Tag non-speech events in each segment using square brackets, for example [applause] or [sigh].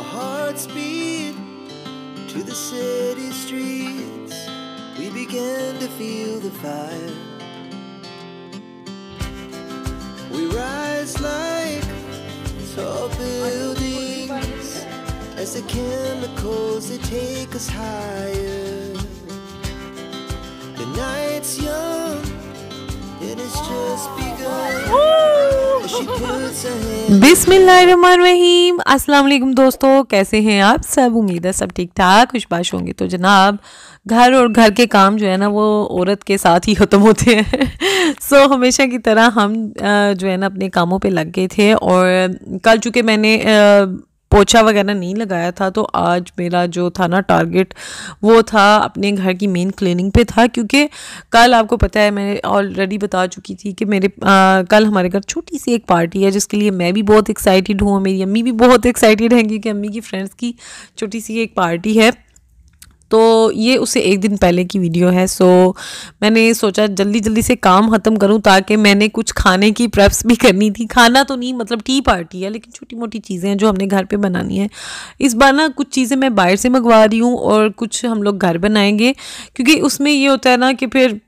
our hearts beat to the city streets. We begin to feel the fire. We rise like tall buildings as the chemicals they take us higher. The night's young and it's just begun. बिस्मिल्लाहिर्रहमानिर्रहीम अस्सलाम वालेकुम दोस्तों कैसे हैं आप सब उम्मीद है सब ठीक ठाक खुश बाश होंगे तो जनाब घर और घर के काम जो है ना वो औरत के साथ ही ख़त्म होते हैं सो [laughs] so, हमेशा की तरह हम जो है ना अपने कामों पे लग गए थे और कल चूँकि मैंने पोछा वगैरह नहीं लगाया था तो आज मेरा जो था ना टारगेट वो था अपने घर की मेन क्लीनिंग पे था क्योंकि कल आपको पता है मैंने ऑलरेडी बता चुकी थी कि मेरे आ, कल हमारे घर छोटी सी एक पार्टी है जिसके लिए मैं भी बहुत एक्साइटेड हूँ मेरी अम्मी भी बहुत एक्साइटेड [laughs] हैं क्योंकि अम्मी की फ्रेंड्स की छोटी सी एक पार्टी है तो ये उससे एक दिन पहले की वीडियो है सो मैंने सोचा जल्दी जल्दी से काम ख़त्म करूँ ताकि मैंने कुछ खाने की प्रेप्स भी करनी थी खाना तो नहीं मतलब टी पार्टी है लेकिन छोटी मोटी चीज़ें हैं जो हमने घर पे बनानी है इस बार ना कुछ चीज़ें मैं बाहर से मंगवा रही हूँ और कुछ हम लोग घर बनाएंगे क्योंकि उसमें ये होता है ना कि फिर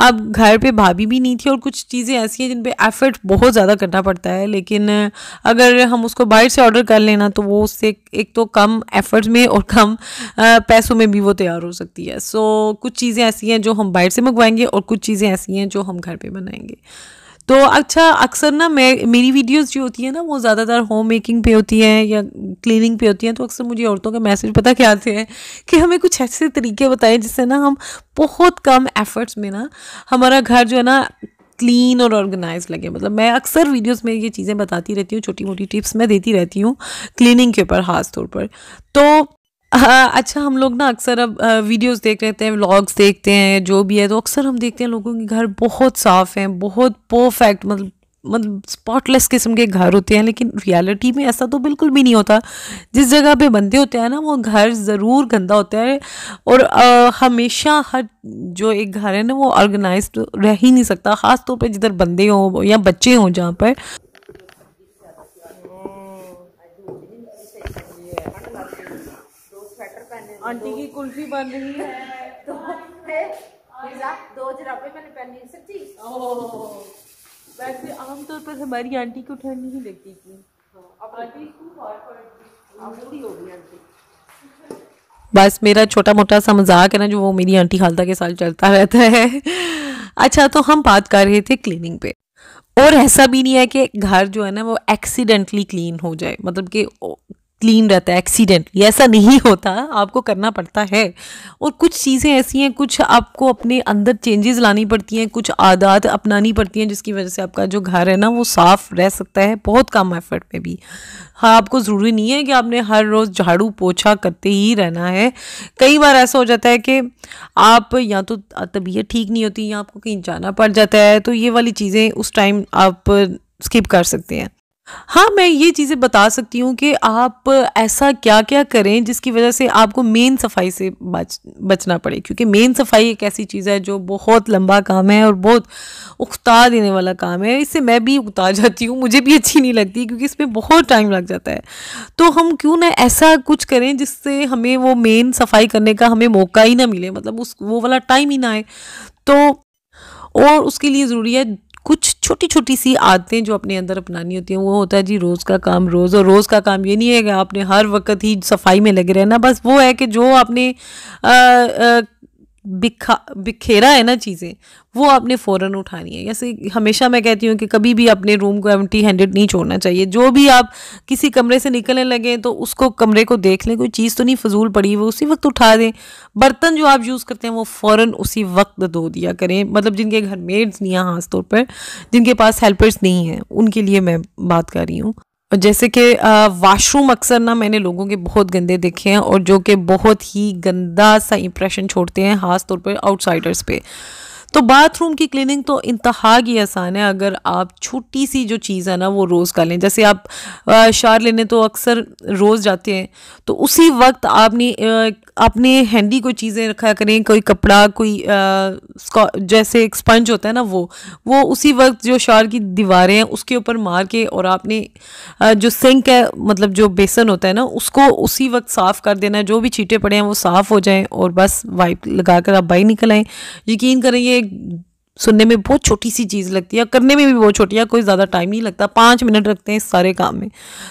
अब घर पे भाभी भी नहीं थी और कुछ चीज़ें ऐसी हैं जिन पे एफर्ट बहुत ज़्यादा करना पड़ता है लेकिन अगर हम उसको बाहर से ऑर्डर कर लेना तो वो उससे एक तो कम एफर्ट में और कम पैसों में भी वो तैयार हो सकती है सो कुछ चीज़ें ऐसी हैं जो हम बाहर से मंगवाएंगे और कुछ चीज़ें ऐसी हैं जो हम घर पर बनाएंगे तो अच्छा अक्सर ना मैं मेरी वीडियोस जो होती है ना वो ज़्यादातर होम मेकिंग पे होती हैं या क्लीनिंग पे होती हैं तो अक्सर मुझे औरतों के मैसेज पता क्या आते हैं कि हमें कुछ ऐसे तरीके बताएं जिससे ना हम बहुत कम एफर्ट्स में ना हमारा घर जो है ना क्लीन और ऑर्गेनाइज लगे मतलब मैं अक्सर वीडियोस में ये चीज़ें बताती रहती हूँ छोटी मोटी टिप्स मैं देती रहती हूँ क्लीनिंग के ऊपर ख़ास तौर पर तो हाँ, अच्छा हम लोग ना अक्सर अब वीडियोस देख रहे हैं व्लॉग्स देखते हैं जो भी है तो अक्सर हम देखते हैं लोगों के घर बहुत साफ़ हैं बहुत परफेक्ट मतलब मतलब स्पॉटलेस किस्म के घर होते हैं लेकिन रियलिटी में ऐसा तो बिल्कुल भी नहीं होता जिस जगह पे बंदे होते हैं ना वो घर ज़रूर गंदा होता है और आ, हमेशा हर जो एक घर है ना वो ऑर्गेनाइज रह ही नहीं सकता ख़ास तौर तो पे जिधर बंदे हों या बच्चे हों जहाँ पर आंटी की कुल्फी बन रही है तो दो जराबे मैंने पहनी सच्ची वैसे आमतौर पर हमारी आंटी को ठंड नहीं लगती थी हाँ, बस मेरा छोटा मोटा सा मजाक है ना जो वो मेरी आंटी खालता के साथ चलता रहता है अच्छा तो हम बात कर रहे थे क्लीनिंग पे और ऐसा भी नहीं है कि घर जो है ना वो एक्सीडेंटली क्लीन हो जाए मतलब कि क्लीन रहता है एक्सीडेंटली ऐसा नहीं होता आपको करना पड़ता है और कुछ चीज़ें ऐसी हैं कुछ आपको अपने अंदर चेंजेस लानी पड़ती हैं कुछ आदत अपनानी पड़ती हैं जिसकी वजह से आपका जो घर है ना वो साफ़ रह सकता है बहुत कम एफर्ट में भी हाँ आपको ज़रूरी नहीं है कि आपने हर रोज़ झाड़ू पोछा करते ही रहना है कई बार ऐसा हो जाता है कि आप या तो तबीयत ठीक नहीं होती या आपको कहीं जाना पड़ जाता है तो ये वाली चीज़ें उस टाइम आप स्किप कर सकते हैं हाँ मैं ये चीज़ें बता सकती हूँ कि आप ऐसा क्या क्या करें जिसकी वजह से आपको मेन सफाई से बच बचना पड़े क्योंकि मेन सफाई एक ऐसी चीज़ है जो बहुत लंबा काम है और बहुत उकता देने वाला काम है इससे मैं भी उकता [laughs] जाती हूँ मुझे भी अच्छी नहीं लगती क्योंकि इसमें बहुत टाइम लग जाता है तो हम क्यों ना ऐसा कुछ करें जिससे हमें वो मेन सफाई करने का हमें मौका ही ना मिले मतलब उस वो वाला टाइम ही ना आए तो और उसके लिए ज़रूरी है कुछ छोटी छोटी सी आदतें जो अपने अंदर अपनानी होती हैं वो होता है जी रोज़ का काम रोज़ और रोज़ का काम ये नहीं है कि आपने हर वक्त ही सफाई में लगे रहना बस वो है कि जो आपने आ, आ, बिखा बिखेरा है ना चीज़ें वो आपने फ़ौर उठानी है जैसे हमेशा मैं कहती हूँ कि कभी भी अपने रूम को एम्प्टी हैंडेड नहीं छोड़ना चाहिए जो भी आप किसी कमरे से निकलने लगे तो उसको कमरे को देख लें कोई चीज़ तो नहीं फजूल पड़ी वो उसी वक्त उठा दें बर्तन जो आप यूज़ करते हैं वो फ़ौर उसी वक्त धो दिया करें मतलब जिनके घर मेड्स नहीं हैं खासतौर पर जिनके पास हेल्पर्स नहीं हैं उनके लिए मैं बात कर रही हूँ और जैसे कि वाशरूम अक्सर ना मैंने लोगों के बहुत गंदे देखे हैं और जो कि बहुत ही गंदा सा इंप्रेशन छोड़ते हैं ख़ास तौर पर आउटसाइडर्स पे तो बाथरूम की क्लीनिंग तो इंतहा ही आसान है अगर आप छोटी सी जो चीज़ है ना वो रोज़ कर लें जैसे आप शार लेने तो अक्सर रोज़ जाते हैं तो उसी वक्त आपने अपने हैंडी कोई चीज़ें रखा करें कोई कपड़ा कोई आ, जैसे एक स्पंज होता है ना वो वो उसी वक्त जो शार की दीवारें हैं उसके ऊपर मार के और आपने जो सिंक है मतलब जो बेसन होता है ना उसको उसी वक्त साफ़ कर देना जो भी छीटे पड़े हैं वो साफ़ हो जाएं और बस वाइप लगा कर आप बाई निकल आएँ यकीन करें ये सुनने में बहुत छोटी सी चीज़ लगती है करने में भी बहुत छोटी है कोई ज़्यादा टाइम नहीं लगता पाँच मिनट रखते हैं इस सारे काम में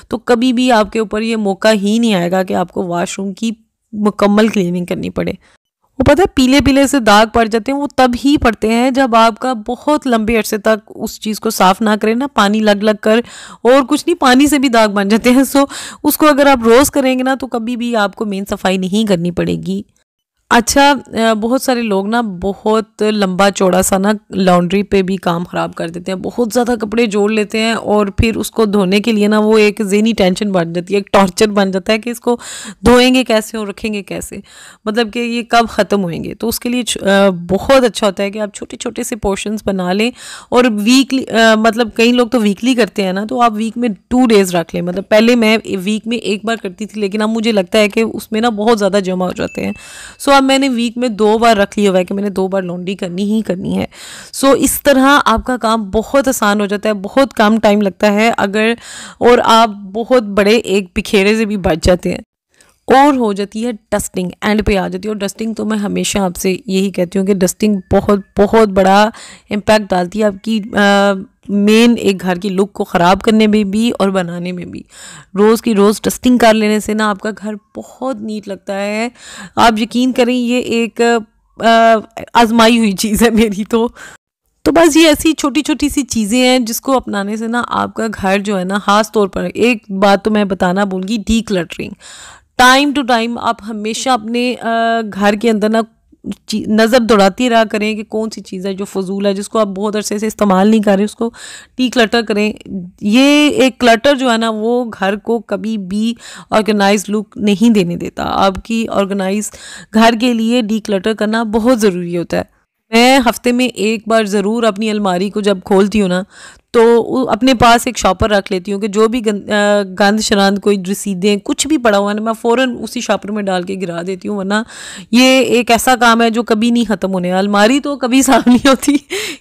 तो कभी भी आपके ऊपर ये मौका ही नहीं आएगा कि आपको वॉशरूम की मुकम्मल क्लीनिंग करनी पड़े वो पता है पीले पीले से दाग पड़ जाते हैं वो तब ही पड़ते हैं जब आपका बहुत लंबे अरसे तक उस चीज़ को साफ़ ना करें ना पानी लग लग कर और कुछ नहीं पानी से भी दाग बन जाते हैं [laughs] सो उसको अगर आप रोज़ करेंगे ना तो कभी भी आपको मेन सफाई नहीं करनी पड़ेगी अच्छा बहुत सारे लोग ना बहुत लंबा चौड़ा सा ना लॉन्ड्री पे भी काम ख़राब कर देते हैं बहुत ज़्यादा कपड़े जोड़ लेते हैं और फिर उसको धोने के लिए ना वो एक जहनी टेंशन बन जाती है एक टॉर्चर बन जाता है कि इसको धोएंगे कैसे और रखेंगे कैसे मतलब कि ये कब ख़त्म होएंगे तो उसके लिए बहुत अच्छा होता है कि आप छोटे छोटे से पोर्शंस बना लें और वीकली मतलब कई लोग तो वीकली करते हैं ना तो आप वीक में टू डेज़ रख लें मतलब पहले मैं वीक में एक बार करती थी लेकिन अब मुझे लगता है कि उसमें ना बहुत ज़्यादा जमा हो जाते हैं सो अब मैंने वीक में दो बार रख लिया हुआ है कि मैंने दो बार लॉन्ड्री करनी ही करनी है सो so, इस तरह आपका काम बहुत आसान हो जाता है बहुत कम टाइम लगता है अगर और आप बहुत बड़े एक बिखेरे से भी बच जाते हैं और हो जाती है डस्टिंग एंड पे आ जाती है और डस्टिंग तो मैं हमेशा आपसे यही कहती हूँ कि डस्टिंग बहुत बहुत बड़ा इम्पैक्ट डालती है आपकी आ, मेन एक घर की लुक को ख़राब करने में भी और बनाने में भी रोज़ की रोज़ डस्टिंग कर लेने से ना आपका घर बहुत नीट लगता है आप यकीन करें ये एक आजमाई हुई चीज़ है मेरी तो तो बस ये ऐसी छोटी छोटी सी चीज़ें हैं जिसको अपनाने से ना आपका घर जो है ना ख़ास तौर पर एक बात तो मैं बताना भूलगी decluttering time to time आप हमेशा अपने घर के अंदर ना नज़र दौड़ाती रहा करें कि कौन सी चीज़ है जो फजूल है जिसको आप बहुत अरसे से इस्तेमाल नहीं कर रहे उसको टी क्लटर करें ये एक क्लटर जो है ना वो घर को कभी भी ऑर्गेनाइज लुक नहीं देने देता आपकी ऑर्गेनाइज घर के लिए डी क्लटर करना बहुत ज़रूरी होता है मैं हफ्ते में एक बार ज़रूर अपनी अलमारी को जब खोलती हूँ ना तो अपने पास एक शॉपर रख लेती हूँ कि जो भी गंद, शरंद कोई रसीदें कुछ भी पड़ा हुआ है ना मैं फ़ौरन उसी शॉपर में डाल के गिरा देती हूँ वरना ये एक ऐसा काम है जो कभी नहीं ख़त्म होने अलमारी तो कभी साफ नहीं होती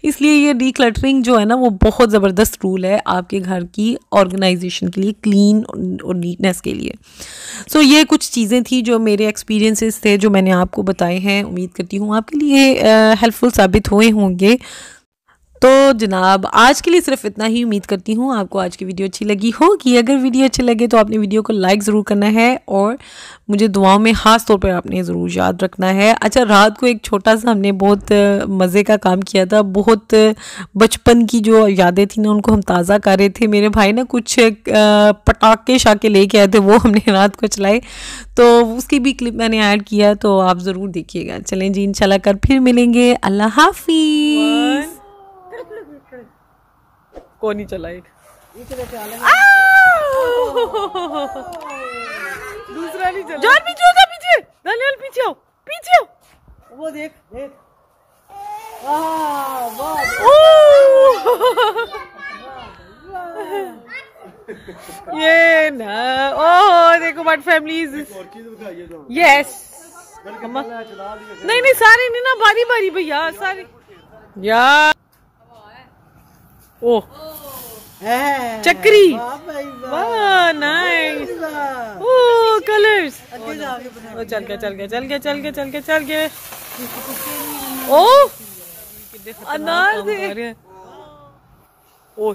इसलिए ये डी जो है ना वो बहुत ज़बरदस्त रूल है आपके घर की ऑर्गेनाइजेशन के लिए क्लीन और नीटनेस के लिए सो ये कुछ चीज़ें थी जो मेरे एक्सपीरियंसिस थे जो मैंने आपको बताए हैं उम्मीद करती हूँ आपके लिए हेल्पफुल साबित हुए होंगे तो जनाब आज के लिए सिर्फ इतना ही उम्मीद करती हूँ आपको आज की वीडियो अच्छी लगी होगी अगर वीडियो अच्छी लगे तो आपने वीडियो को लाइक ज़रूर करना है और मुझे दुआओं में ख़ास तौर पर आपने ज़रूर याद रखना है अच्छा रात को एक छोटा सा हमने बहुत मज़े का काम किया था बहुत बचपन की जो यादें थी ना उनको हम ताज़ा कर रहे थे मेरे भाई ना कुछ पटाखे शाके लेके आए थे वो हमने [laughs] रात को चलाए तो उसकी भी क्लिप मैंने ऐड किया तो आप ज़रूर देखिएगा चलें जी इन कर फिर मिलेंगे अल्लाह हाफिज़ कौन ही चला एक दूसरा नहीं चला जान पीछे जा पीछे दानियाल पीछे आओ पीछे आओ वो देख देख वाह [laughs] ये ना ओ देखो बट फैमिलीज यस नहीं नहीं सारे नहीं ना बारी बारी भैया सारे यार ओ चक्री नाइस ओ कलर्स ओ चल गया चल गया चल गया चल गया चल गया चल के ओ अनार ओ ओ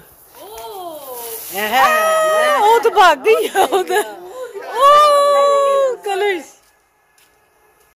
तो भाग गई उधर ओ कलर्स